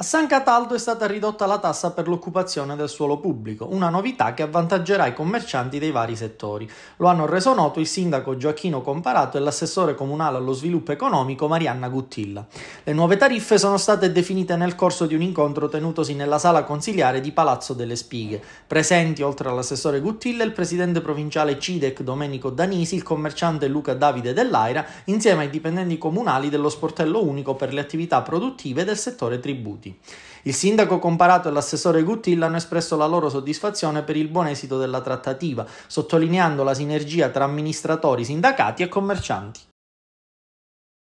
A San Cataldo è stata ridotta la tassa per l'occupazione del suolo pubblico, una novità che avvantaggerà i commercianti dei vari settori. Lo hanno reso noto il sindaco Gioacchino Comparato e l'assessore comunale allo sviluppo economico Marianna Guttilla. Le nuove tariffe sono state definite nel corso di un incontro tenutosi nella sala consiliare di Palazzo delle Spighe. Presenti, oltre all'assessore Guttilla, il presidente provinciale CIDEC Domenico Danisi, il commerciante Luca Davide Dell'Aira, insieme ai dipendenti comunali dello sportello unico per le attività produttive del settore tributi. Gutti. Il sindaco Comparato e l'assessore Guttilla hanno espresso la loro soddisfazione per il buon esito della trattativa, sottolineando la sinergia tra amministratori, sindacati e commercianti.